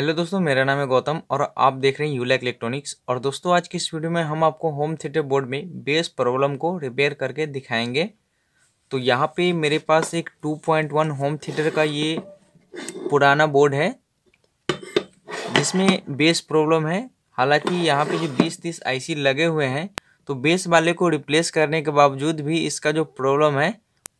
hello दोस्तों मेरा नाम है गौतम और आप देख रहे हैं यूलैक इलेक्ट्रॉनिक्स और दोस्तों आज की इस वीडियो में हम आपको होम थिएटर बोर्ड में बेस प्रॉब्लम को रिपेयर करके दिखाएंगे तो यहाँ पे मेरे पास एक 2.1 होम थिएटर का ये पुराना बोर्ड है जिसमें बेस प्रॉब्लम है हालांकि यहाँ पे जो बीस तीस आईसी लगे हुए हैं तो बेस वाले को रिप्लेस करने के बावजूद भी इसका जो प्रॉब्लम है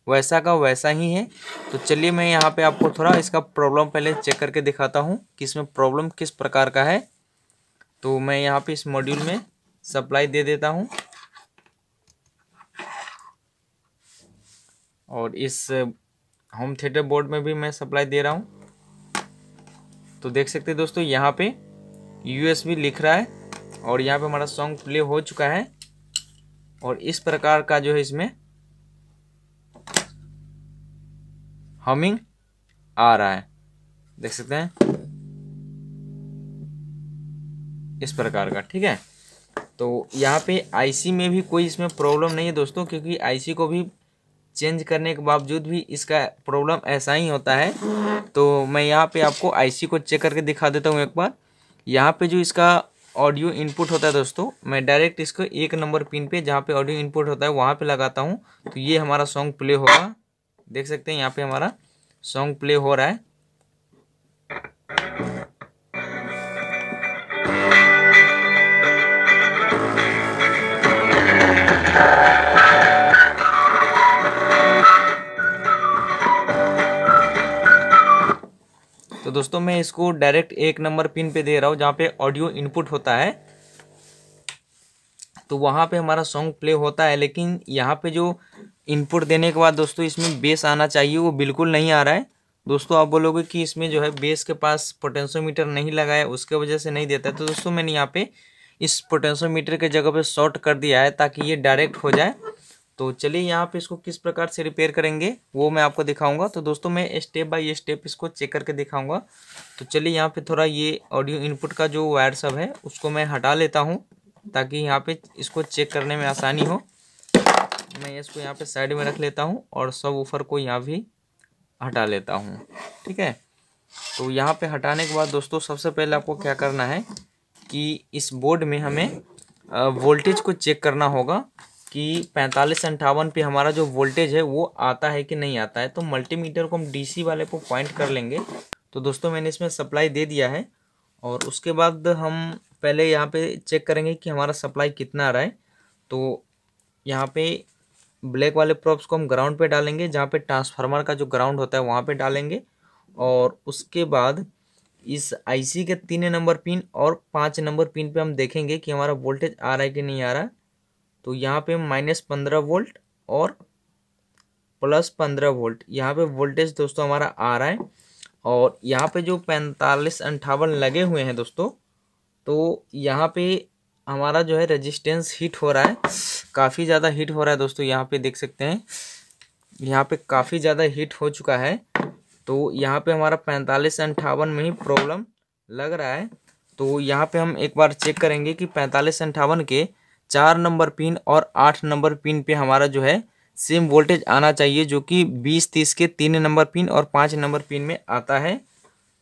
वैसा का वैसा ही है तो चलिए मैं यहाँ पे आपको थोड़ा इसका प्रॉब्लम पहले चेक करके दिखाता हूँ कि इसमें प्रॉब्लम किस प्रकार का है तो मैं यहाँ पे इस मॉड्यूल में सप्लाई दे देता हूँ और इस होम थिएटर बोर्ड में भी मैं सप्लाई दे रहा हूँ तो देख सकते हैं दोस्तों यहाँ पे यूएसबी लिख रहा है और यहाँ पे हमारा सॉन्ग प्ले हो चुका है और इस प्रकार का जो है इसमें हमिंग आ रहा है देख सकते हैं इस प्रकार का ठीक है तो यहाँ पे आईसी में भी कोई इसमें प्रॉब्लम नहीं है दोस्तों क्योंकि आईसी को भी चेंज करने के बावजूद भी इसका प्रॉब्लम ऐसा ही होता है तो मैं यहाँ पे आपको आईसी को चेक करके दिखा देता हूँ एक बार यहाँ पे जो इसका ऑडियो इनपुट होता है दोस्तों मैं डायरेक्ट इसको एक नंबर पिन पे जहाँ पे ऑडियो इनपुट होता है वहाँ पे लगाता हूँ तो ये हमारा सॉन्ग प्ले होगा देख सकते हैं यहाँ पे हमारा सॉन्ग प्ले हो रहा है तो दोस्तों मैं इसको डायरेक्ट एक नंबर पिन पे दे रहा हूँ जहाँ पे ऑडियो इनपुट होता है तो वहाँ पे हमारा सॉन्ग प्ले होता है लेकिन यहाँ पे जो इनपुट देने के बाद दोस्तों इसमें बेस आना चाहिए वो बिल्कुल नहीं आ रहा है दोस्तों आप बोलोगे कि इसमें जो है बेस के पास पोटेंशियोमीटर नहीं लगाया उसके वजह से नहीं देता है तो दोस्तों मैंने यहाँ पे इस पोटेंशियोमीटर के जगह पे शॉर्ट कर दिया है ताकि ये डायरेक्ट हो जाए तो चलिए यहाँ पे इसको किस प्रकार से रिपेयर करेंगे वो मैं आपको दिखाऊंगा तो दोस्तों मैं स्टेप बाय स्टेप इसको चेक करके दिखाऊंगा तो चलिए यहाँ पे थोड़ा ये ऑडियो इनपुट का जो वायर सब है उसको मैं हटा लेता हूँ ताकि यहाँ पे इसको चेक करने में आसानी हो मैं इसको यहाँ पे साइड में रख लेता हूँ और सब ऊपर को यहाँ भी हटा लेता हूँ ठीक है तो यहाँ पे हटाने के बाद दोस्तों सबसे पहले आपको क्या करना है कि इस बोर्ड में हमें वोल्टेज को चेक करना होगा कि पैंतालीस अंठावन पे हमारा जो वोल्टेज है वो आता है कि नहीं आता है तो मल्टीमीटर को हम डीसी वाले को पॉइंट कर लेंगे तो दोस्तों मैंने इसमें सप्लाई दे दिया है और उसके बाद हम पहले यहाँ पे चेक करेंगे कि हमारा सप्लाई कितना आ रहा है तो यहाँ पे ब्लैक वाले प्रॉप्स को हम ग्राउंड पे डालेंगे जहाँ पे ट्रांसफार्मर का जो ग्राउंड होता है वहाँ पे डालेंगे और उसके बाद इस आईसी के तीन नंबर पिन और पाँच नंबर पिन पे हम देखेंगे कि हमारा वोल्टेज आ रहा है कि नहीं आ रहा तो यहाँ पर माइनस पंद्रह वोल्ट और प्लस पंद्रह वोल्ट यहाँ पर वोल्टेज दोस्तों हमारा आ रहा है और यहाँ पे जो पैंतालीस अंठावन लगे हुए हैं दोस्तों तो यहाँ पे हमारा जो है रेजिस्टेंस हिट हो रहा है काफ़ी ज़्यादा हिट हो रहा है दोस्तों यहाँ पे देख सकते हैं यहाँ पे काफ़ी ज़्यादा हिट हो चुका है तो यहाँ पे हमारा पैंतालीस अंठावन में ही प्रॉब्लम लग रहा है तो यहाँ पे हम एक बार चेक करेंगे कि पैंतालीस अंठावन के चार नंबर पिन और आठ नंबर पिन पर हमारा जो है सेम वोल्टेज आना चाहिए जो कि बीस तीस के तीन नंबर पिन और पाँच नंबर पिन में आता है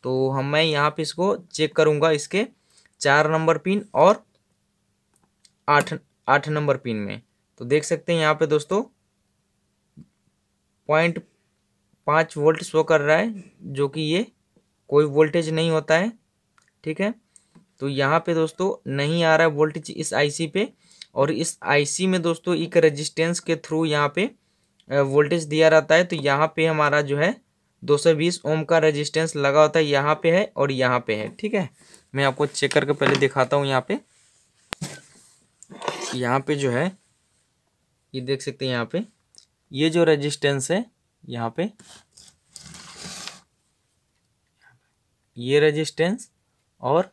तो हम मैं यहाँ पे इसको चेक करूँगा इसके चार नंबर पिन और आठ आठ नंबर पिन में तो देख सकते हैं यहाँ पे दोस्तों पॉइंट पाँच वोल्ट शो कर रहा है जो कि ये कोई वोल्टेज नहीं होता है ठीक है तो यहाँ पे दोस्तों नहीं आ रहा है वोल्टेज इस आईसी पे और इस आईसी में दोस्तों एक रेजिस्टेंस के थ्रू यहाँ पे वोल्टेज दिया रहता है तो यहाँ पे हमारा जो है 220 ओम का रेजिस्टेंस लगा होता है यहाँ पे है और यहाँ पे है ठीक है मैं आपको चेक करके पहले दिखाता हूँ यहाँ पे यहाँ पे जो है ये देख सकते हैं यहाँ पे ये जो रजिस्टेंस है यहाँ पे ये रजिस्टेंस और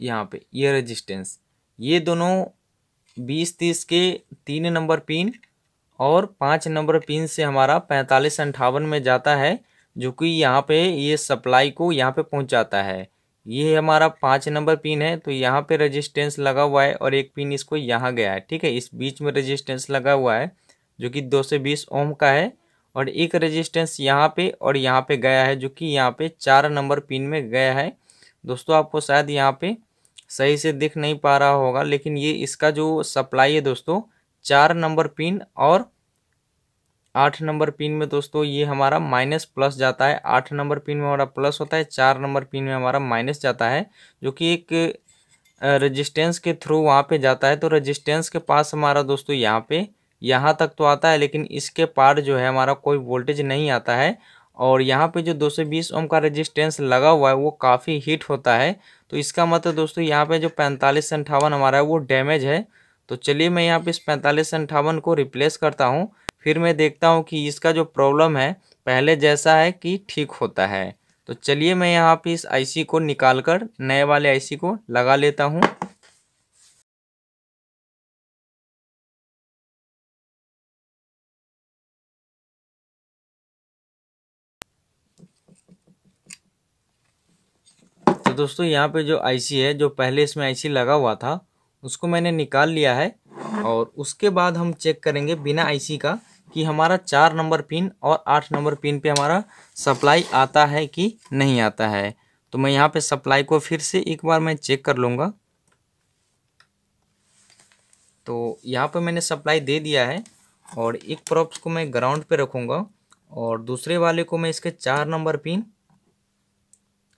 यहाँ पे ये रजिस्टेंस ये दोनों बीस तीस के तीन नंबर पिन और पाँच नंबर पिन से हमारा पैंतालीस अंठावन में जाता है जो कि यहाँ पे ये सप्लाई को यहाँ पे पहुँचाता है ये हमारा पाँच नंबर पिन है तो यहाँ पे रेजिस्टेंस लगा हुआ है और एक पिन इसको यहाँ गया है ठीक है इस बीच में रेजिस्टेंस लगा हुआ है जो कि दो से बीस ओम का है और एक रेजिस्टेंस यहाँ पे और यहाँ पे गया है जो कि यहाँ पे चार नंबर पिन में गया है दोस्तों आपको शायद यहाँ पे सही से दिख नहीं पा रहा होगा लेकिन ये इसका जो सप्लाई है दोस्तों चार नंबर पिन और आठ नंबर पिन में दोस्तों ये हमारा माइनस प्लस जाता है आठ नंबर पिन में हमारा प्लस होता है चार नंबर पिन में हमारा माइनस जाता है जो कि एक रजिस्टेंस के थ्रू वहाँ पे जाता है तो रजिस्टेंस के पास हमारा दोस्तों यहाँ पे यहाँ तक तो आता है लेकिन इसके पार जो है हमारा कोई वोल्टेज नहीं आता है और यहाँ पे जो 220 ओम का रेजिस्टेंस लगा हुआ है वो काफ़ी हीट होता है तो इसका मतलब दोस्तों यहाँ पे जो पैंतालीस से अंठावन हमारा है वो डैमेज है तो चलिए मैं यहाँ पे इस पैंतालीस से अंठावन को रिप्लेस करता हूँ फिर मैं देखता हूँ कि इसका जो प्रॉब्लम है पहले जैसा है कि ठीक होता है तो चलिए मैं यहाँ पे इस आई को निकाल कर नए वाले आई को लगा लेता हूँ दोस्तों यहाँ पे जो आईसी है जो पहले इसमें आईसी लगा हुआ था उसको मैंने निकाल लिया है और उसके बाद हम चेक करेंगे बिना आईसी का कि हमारा चार नंबर पिन और आठ नंबर पिन पे हमारा सप्लाई आता है कि नहीं आता है तो मैं यहाँ पे सप्लाई को फिर से एक बार मैं चेक कर लूँगा तो यहाँ पे मैंने सप्लाई दे दिया है और एक प्रॉप्स को मैं ग्राउंड पे रखूँगा और दूसरे वाले को मैं इसके चार नंबर पिन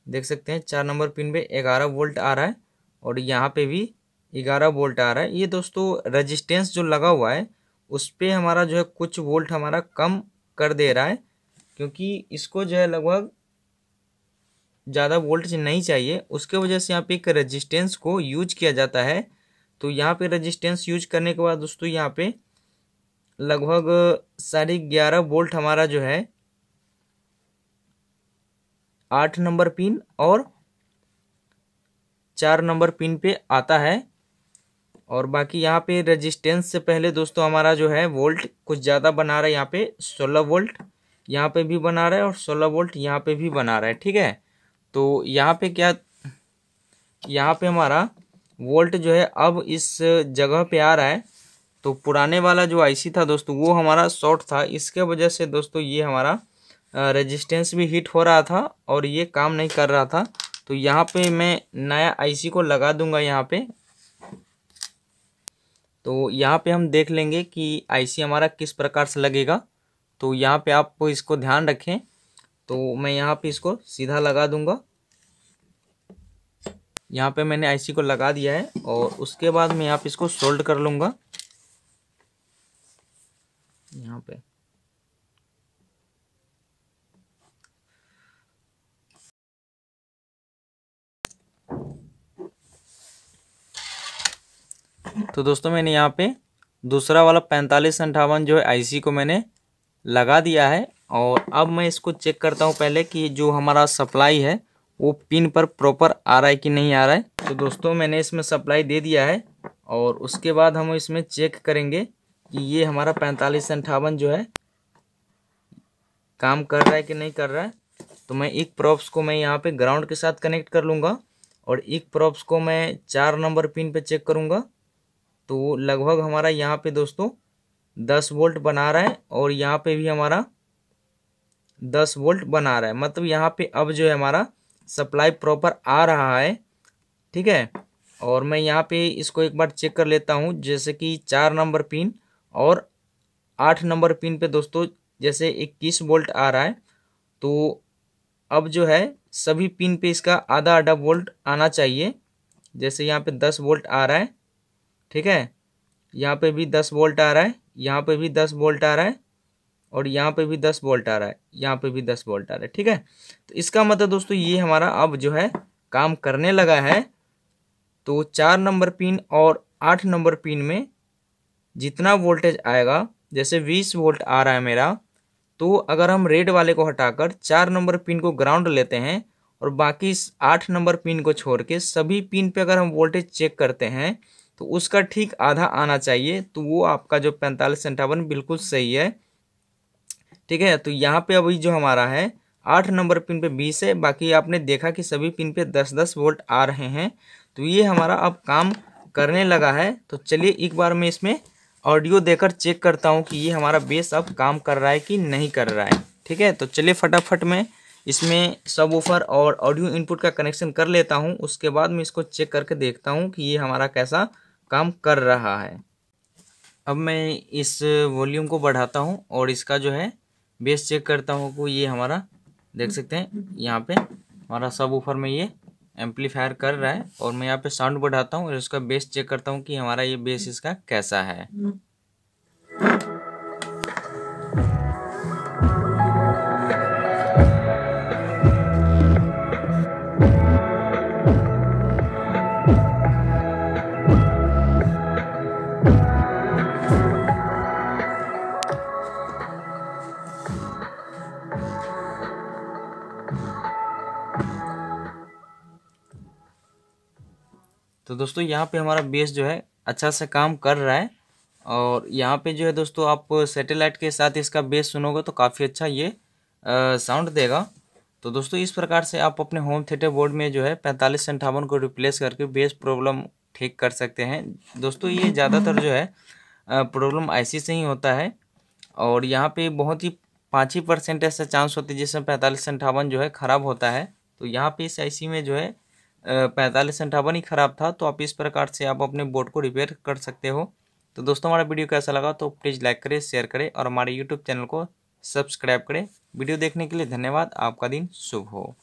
देख सकते हैं चार नंबर पिन पे ग्यारह वोल्ट आ रहा है और यहाँ पे भी ग्यारह वोल्ट आ रहा है ये दोस्तों रजिस्टेंस जो लगा हुआ है उस पर हमारा जो है कुछ वोल्ट हमारा कम कर दे रहा है क्योंकि इसको जो है लगभग ज़्यादा वोल्ट नहीं चाहिए उसके वजह से यहाँ पे एक रजिस्टेंस को यूज किया जाता है तो यहाँ पे रजिस्टेंस यूज करने के बाद दोस्तों यहाँ पे लगभग साढ़े ग्यारह वोल्ट हमारा जो है आठ नंबर पिन और चार नंबर पिन पे आता है और बाकी यहाँ पे रेजिस्टेंस से पहले दोस्तों हमारा जो है वोल्ट कुछ ज़्यादा बना रहा है यहाँ पे सोलह वोल्ट यहाँ पे भी बना रहा है और सोलह वोल्ट यहाँ पे भी बना रहा है ठीक है तो यहाँ पे क्या यहाँ पे हमारा वोल्ट जो है अब इस जगह पे आ रहा है तो पुराने वाला जो आईसी था दोस्तों वो हमारा शॉर्ट था इसके वजह से दोस्तों ये हमारा रेजिस्टेंस भी हिट हो रहा था और ये काम नहीं कर रहा था तो यहाँ पे मैं नया आईसी को लगा दूंगा यहाँ पे तो यहाँ पे हम देख लेंगे कि आईसी हमारा किस प्रकार से लगेगा तो यहाँ पे आप इसको ध्यान रखें तो मैं यहाँ पे इसको सीधा लगा दूंगा यहाँ पे मैंने आईसी को लगा दिया है और उसके बाद मैं यहाँ पे इसको सोल्ड कर लूँगा यहाँ पे तो दोस्तों मैंने यहाँ पे दूसरा वाला पैंतालीस अंठावन जो है आईसी को मैंने लगा दिया है और अब मैं इसको चेक करता हूँ पहले कि जो हमारा सप्लाई है वो पिन पर प्रॉपर आ रहा है कि नहीं आ रहा है तो दोस्तों मैंने इसमें सप्लाई दे दिया है और उसके बाद हम इसमें चेक करेंगे कि ये हमारा पैंतालीस अंठावन जो है काम कर रहा है कि नहीं कर रहा है तो मैं एक प्रॉप्स को मैं यहाँ पे ग्राउंड के साथ कनेक्ट कर लूँगा और एक प्रॉप्स को मैं चार नंबर पिन पे चेक करूँगा तो लगभग हमारा यहाँ पे दोस्तों दस वोल्ट बना रहा है और यहाँ पे भी हमारा दस वोल्ट बना रहा है मतलब यहाँ पे अब जो है हमारा सप्लाई प्रॉपर आ रहा है ठीक है और मैं यहाँ पे इसको एक बार चेक कर लेता हूँ जैसे कि चार नंबर पिन और आठ नंबर पिन पे दोस्तों जैसे इक्कीस वोल्ट आ रहा है तो अब जो है सभी पिन पे इसका आधा आधा वोल्ट आना चाहिए जैसे यहाँ पे दस वोल्ट आ रहा है ठीक है यहाँ पे भी दस वोल्ट आ रहा है यहाँ पे भी दस वोल्ट आ रहा है और यहाँ पे भी दस वोल्ट आ रहा है यहाँ पे भी दस वोल्ट आ रहा है ठीक है तो इसका मतलब दोस्तों ये हमारा अब जो है काम करने लगा है तो चार नंबर पिन और आठ नंबर पिन में जितना वोल्टेज आएगा जैसे बीस वोल्ट आ रहा है मेरा तो अगर हम रेड वाले को हटाकर चार नंबर पिन को ग्राउंड लेते हैं और बाकी आठ नंबर पिन को छोड़ के सभी पिन पे अगर हम वोल्टेज चेक करते हैं तो उसका ठीक आधा आना चाहिए तो वो आपका जो पैंतालीस अंठावन बिल्कुल सही है ठीक है तो यहाँ पे अभी जो हमारा है आठ नंबर पिन पे बीस है बाकी आपने देखा कि सभी पिन पे दस दस वोल्ट आ रहे हैं तो ये हमारा अब काम करने लगा है तो चलिए एक बार मैं इसमें ऑडियो देकर चेक करता हूँ कि ये हमारा बेस अब काम कर रहा है कि नहीं कर रहा है ठीक है तो चलिए फटाफट में इसमें सब ऑफर और ऑडियो इनपुट का कनेक्शन कर लेता हूँ उसके बाद मैं इसको चेक करके देखता हूँ कि ये हमारा कैसा काम कर रहा है अब मैं इस वॉल्यूम को बढ़ाता हूँ और इसका जो है बेस चेक करता हूँ को ये हमारा देख सकते हैं यहाँ पे हमारा सब ऊपर में ये एम्पलीफायर कर रहा है और मैं यहाँ पे साउंड बढ़ाता हूँ और इसका बेस चेक करता हूँ कि हमारा ये बेस इसका कैसा है तो दोस्तों यहाँ पे हमारा बेस जो है अच्छा से काम कर रहा है और यहाँ पे जो है दोस्तों आप सैटेलाइट के साथ इसका बेस सुनोगे तो काफ़ी अच्छा ये साउंड देगा तो दोस्तों इस प्रकार से आप अपने होम थिएटर बोर्ड में जो है पैंतालीस अंठावन को रिप्लेस करके बेस प्रॉब्लम ठीक कर सकते हैं दोस्तों ये ज़्यादातर जो है प्रॉब्लम ऐसी से ही होता है और यहाँ पे बहुत ही पाँच ही परसेंट ऐसा चांस होता है जिसमें पैंतालीस अंठावन जो है ख़राब होता है तो यहाँ पे इस आई में जो है पैंतालीस अंठावन ही ख़राब था तो आप इस प्रकार से आप अपने बोर्ड को रिपेयर कर सकते हो तो दोस्तों हमारा वीडियो कैसा लगा तो प्लीज़ लाइक करें शेयर करें और हमारे यूट्यूब चैनल को सब्सक्राइब करें वीडियो देखने के लिए धन्यवाद आपका दिन शुभ हो